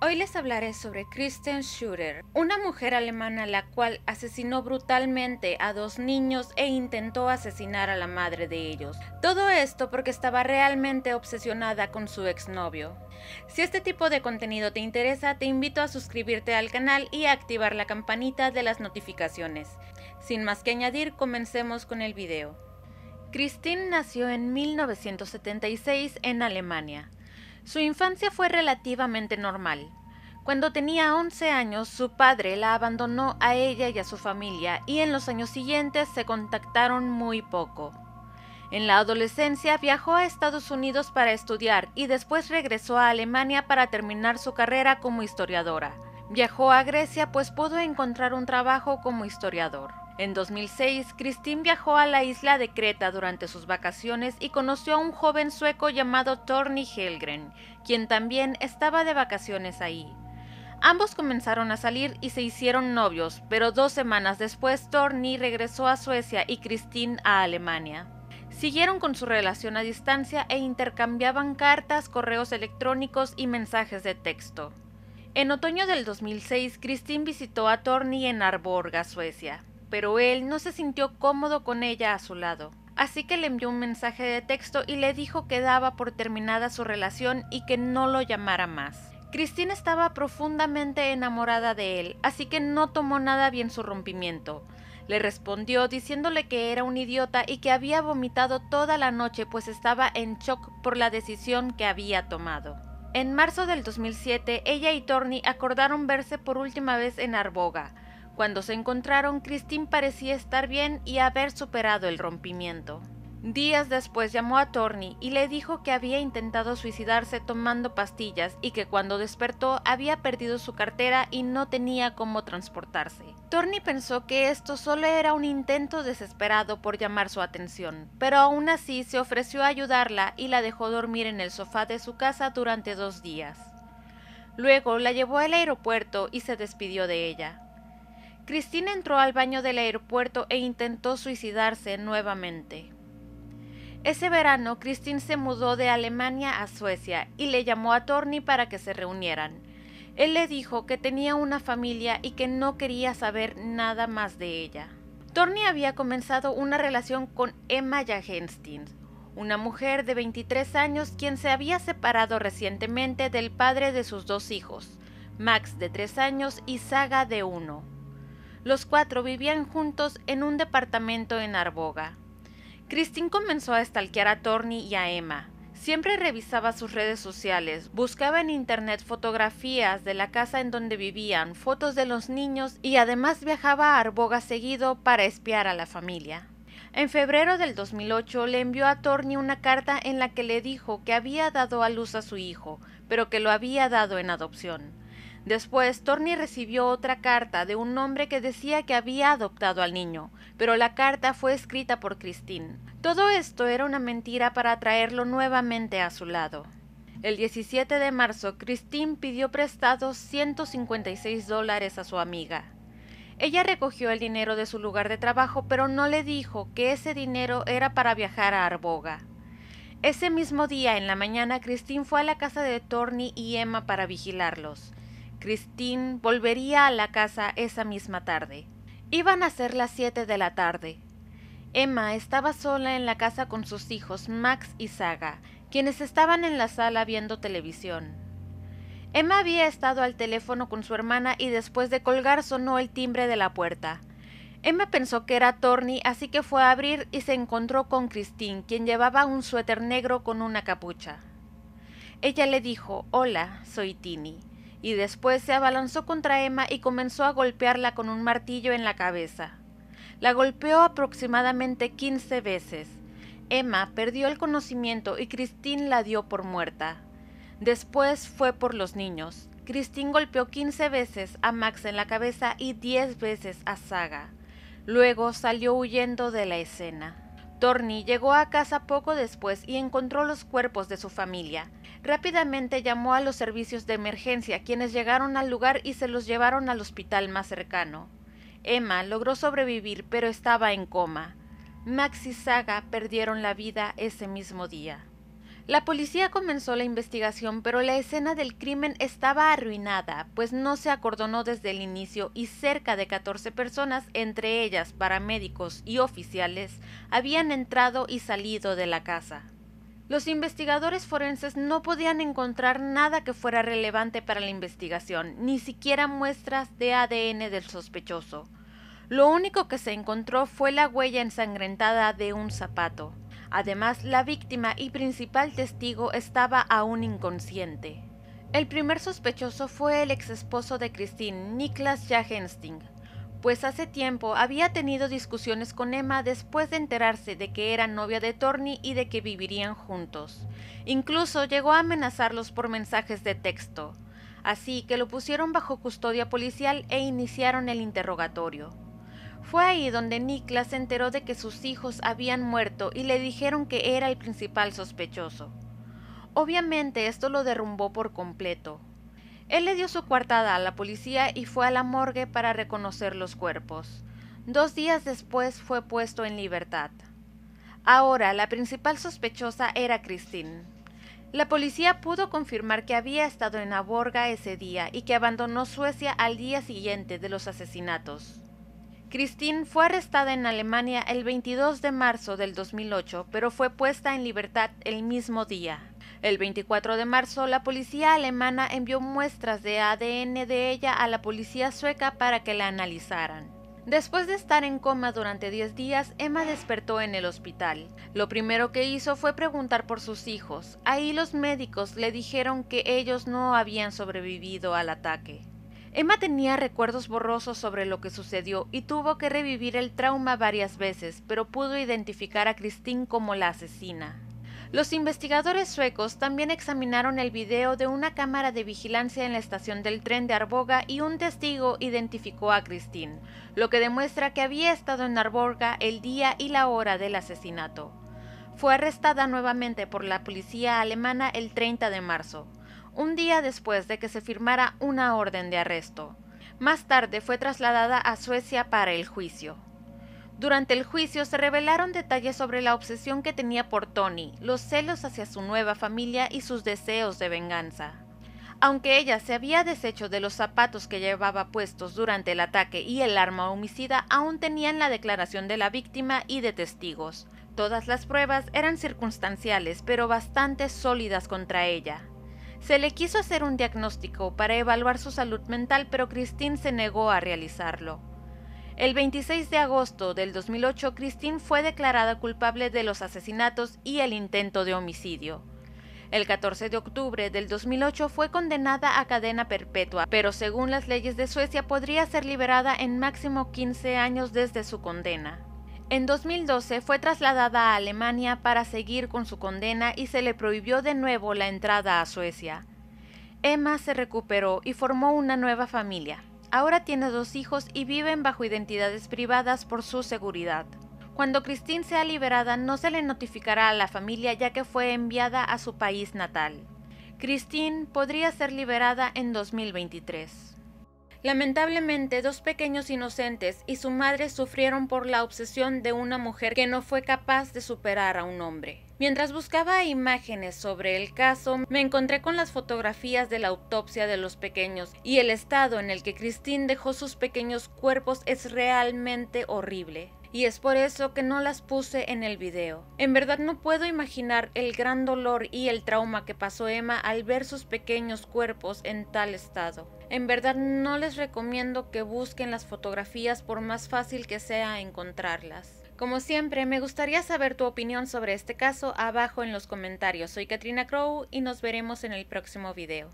Hoy les hablaré sobre Kristen Schurer, una mujer alemana la cual asesinó brutalmente a dos niños e intentó asesinar a la madre de ellos. Todo esto porque estaba realmente obsesionada con su exnovio. Si este tipo de contenido te interesa, te invito a suscribirte al canal y activar la campanita de las notificaciones. Sin más que añadir, comencemos con el video. Christine nació en 1976 en Alemania. Su infancia fue relativamente normal. Cuando tenía 11 años, su padre la abandonó a ella y a su familia y en los años siguientes se contactaron muy poco. En la adolescencia viajó a Estados Unidos para estudiar y después regresó a Alemania para terminar su carrera como historiadora. Viajó a Grecia pues pudo encontrar un trabajo como historiador. En 2006, Christine viajó a la isla de Creta durante sus vacaciones y conoció a un joven sueco llamado Torni Helgren, quien también estaba de vacaciones ahí. Ambos comenzaron a salir y se hicieron novios, pero dos semanas después Torni regresó a Suecia y Christine a Alemania. Siguieron con su relación a distancia e intercambiaban cartas, correos electrónicos y mensajes de texto. En otoño del 2006, Christine visitó a Torni en Arborga, Suecia pero él no se sintió cómodo con ella a su lado. Así que le envió un mensaje de texto y le dijo que daba por terminada su relación y que no lo llamara más. Christine estaba profundamente enamorada de él, así que no tomó nada bien su rompimiento. Le respondió diciéndole que era un idiota y que había vomitado toda la noche pues estaba en shock por la decisión que había tomado. En marzo del 2007, ella y Torney acordaron verse por última vez en Arboga. Cuando se encontraron, Christine parecía estar bien y haber superado el rompimiento. Días después llamó a Torney y le dijo que había intentado suicidarse tomando pastillas y que cuando despertó había perdido su cartera y no tenía cómo transportarse. Torney pensó que esto solo era un intento desesperado por llamar su atención, pero aún así se ofreció a ayudarla y la dejó dormir en el sofá de su casa durante dos días. Luego la llevó al aeropuerto y se despidió de ella. Christine entró al baño del aeropuerto e intentó suicidarse nuevamente. Ese verano, Christine se mudó de Alemania a Suecia y le llamó a Torni para que se reunieran. Él le dijo que tenía una familia y que no quería saber nada más de ella. Torni había comenzado una relación con Emma Jagenstein, una mujer de 23 años quien se había separado recientemente del padre de sus dos hijos, Max de 3 años y Saga de 1. Los cuatro vivían juntos en un departamento en Arboga. Christine comenzó a estalquear a Torni y a Emma. Siempre revisaba sus redes sociales, buscaba en internet fotografías de la casa en donde vivían, fotos de los niños y además viajaba a Arboga seguido para espiar a la familia. En febrero del 2008 le envió a Torni una carta en la que le dijo que había dado a luz a su hijo, pero que lo había dado en adopción. Después, Torni recibió otra carta de un hombre que decía que había adoptado al niño, pero la carta fue escrita por Christine. Todo esto era una mentira para atraerlo nuevamente a su lado. El 17 de marzo, Christine pidió prestados 156 dólares a su amiga. Ella recogió el dinero de su lugar de trabajo, pero no le dijo que ese dinero era para viajar a Arboga. Ese mismo día, en la mañana, Christine fue a la casa de Torni y Emma para vigilarlos. Christine volvería a la casa esa misma tarde. Iban a ser las 7 de la tarde. Emma estaba sola en la casa con sus hijos Max y Saga, quienes estaban en la sala viendo televisión. Emma había estado al teléfono con su hermana y después de colgar sonó el timbre de la puerta. Emma pensó que era Torny, así que fue a abrir y se encontró con Christine, quien llevaba un suéter negro con una capucha. Ella le dijo, Hola, soy Tini y después se abalanzó contra Emma y comenzó a golpearla con un martillo en la cabeza. La golpeó aproximadamente 15 veces. Emma perdió el conocimiento y Christine la dio por muerta. Después fue por los niños. Christine golpeó 15 veces a Max en la cabeza y 10 veces a Saga. Luego salió huyendo de la escena. Torni llegó a casa poco después y encontró los cuerpos de su familia, Rápidamente llamó a los servicios de emergencia, quienes llegaron al lugar y se los llevaron al hospital más cercano. Emma logró sobrevivir, pero estaba en coma. Max y Saga perdieron la vida ese mismo día. La policía comenzó la investigación, pero la escena del crimen estaba arruinada, pues no se acordonó desde el inicio y cerca de 14 personas, entre ellas paramédicos y oficiales, habían entrado y salido de la casa. Los investigadores forenses no podían encontrar nada que fuera relevante para la investigación, ni siquiera muestras de ADN del sospechoso. Lo único que se encontró fue la huella ensangrentada de un zapato. Además, la víctima y principal testigo estaba aún inconsciente. El primer sospechoso fue el ex esposo de Christine, Niklas Jagensting, pues hace tiempo había tenido discusiones con Emma después de enterarse de que era novia de Torni y de que vivirían juntos. Incluso llegó a amenazarlos por mensajes de texto, así que lo pusieron bajo custodia policial e iniciaron el interrogatorio. Fue ahí donde Niklas se enteró de que sus hijos habían muerto y le dijeron que era el principal sospechoso. Obviamente esto lo derrumbó por completo. Él le dio su coartada a la policía y fue a la morgue para reconocer los cuerpos. Dos días después fue puesto en libertad. Ahora la principal sospechosa era Christine. La policía pudo confirmar que había estado en Aborga ese día y que abandonó Suecia al día siguiente de los asesinatos. Christine fue arrestada en Alemania el 22 de marzo del 2008, pero fue puesta en libertad el mismo día. El 24 de marzo, la policía alemana envió muestras de ADN de ella a la policía sueca para que la analizaran. Después de estar en coma durante 10 días, Emma despertó en el hospital. Lo primero que hizo fue preguntar por sus hijos. Ahí los médicos le dijeron que ellos no habían sobrevivido al ataque. Emma tenía recuerdos borrosos sobre lo que sucedió y tuvo que revivir el trauma varias veces, pero pudo identificar a Christine como la asesina. Los investigadores suecos también examinaron el video de una cámara de vigilancia en la estación del tren de Arboga y un testigo identificó a Christine, lo que demuestra que había estado en Arboga el día y la hora del asesinato. Fue arrestada nuevamente por la policía alemana el 30 de marzo, un día después de que se firmara una orden de arresto. Más tarde fue trasladada a Suecia para el juicio. Durante el juicio se revelaron detalles sobre la obsesión que tenía por Tony, los celos hacia su nueva familia y sus deseos de venganza. Aunque ella se había deshecho de los zapatos que llevaba puestos durante el ataque y el arma homicida, aún tenían la declaración de la víctima y de testigos. Todas las pruebas eran circunstanciales, pero bastante sólidas contra ella. Se le quiso hacer un diagnóstico para evaluar su salud mental, pero Christine se negó a realizarlo. El 26 de agosto del 2008, Christine fue declarada culpable de los asesinatos y el intento de homicidio. El 14 de octubre del 2008 fue condenada a cadena perpetua, pero según las leyes de Suecia podría ser liberada en máximo 15 años desde su condena. En 2012 fue trasladada a Alemania para seguir con su condena y se le prohibió de nuevo la entrada a Suecia. Emma se recuperó y formó una nueva familia. Ahora tiene dos hijos y viven bajo identidades privadas por su seguridad. Cuando Christine sea liberada no se le notificará a la familia ya que fue enviada a su país natal. Christine podría ser liberada en 2023. Lamentablemente, dos pequeños inocentes y su madre sufrieron por la obsesión de una mujer que no fue capaz de superar a un hombre. Mientras buscaba imágenes sobre el caso, me encontré con las fotografías de la autopsia de los pequeños y el estado en el que Christine dejó sus pequeños cuerpos es realmente horrible y es por eso que no las puse en el video. En verdad no puedo imaginar el gran dolor y el trauma que pasó Emma al ver sus pequeños cuerpos en tal estado. En verdad no les recomiendo que busquen las fotografías por más fácil que sea encontrarlas. Como siempre, me gustaría saber tu opinión sobre este caso abajo en los comentarios. Soy Katrina Crow y nos veremos en el próximo video.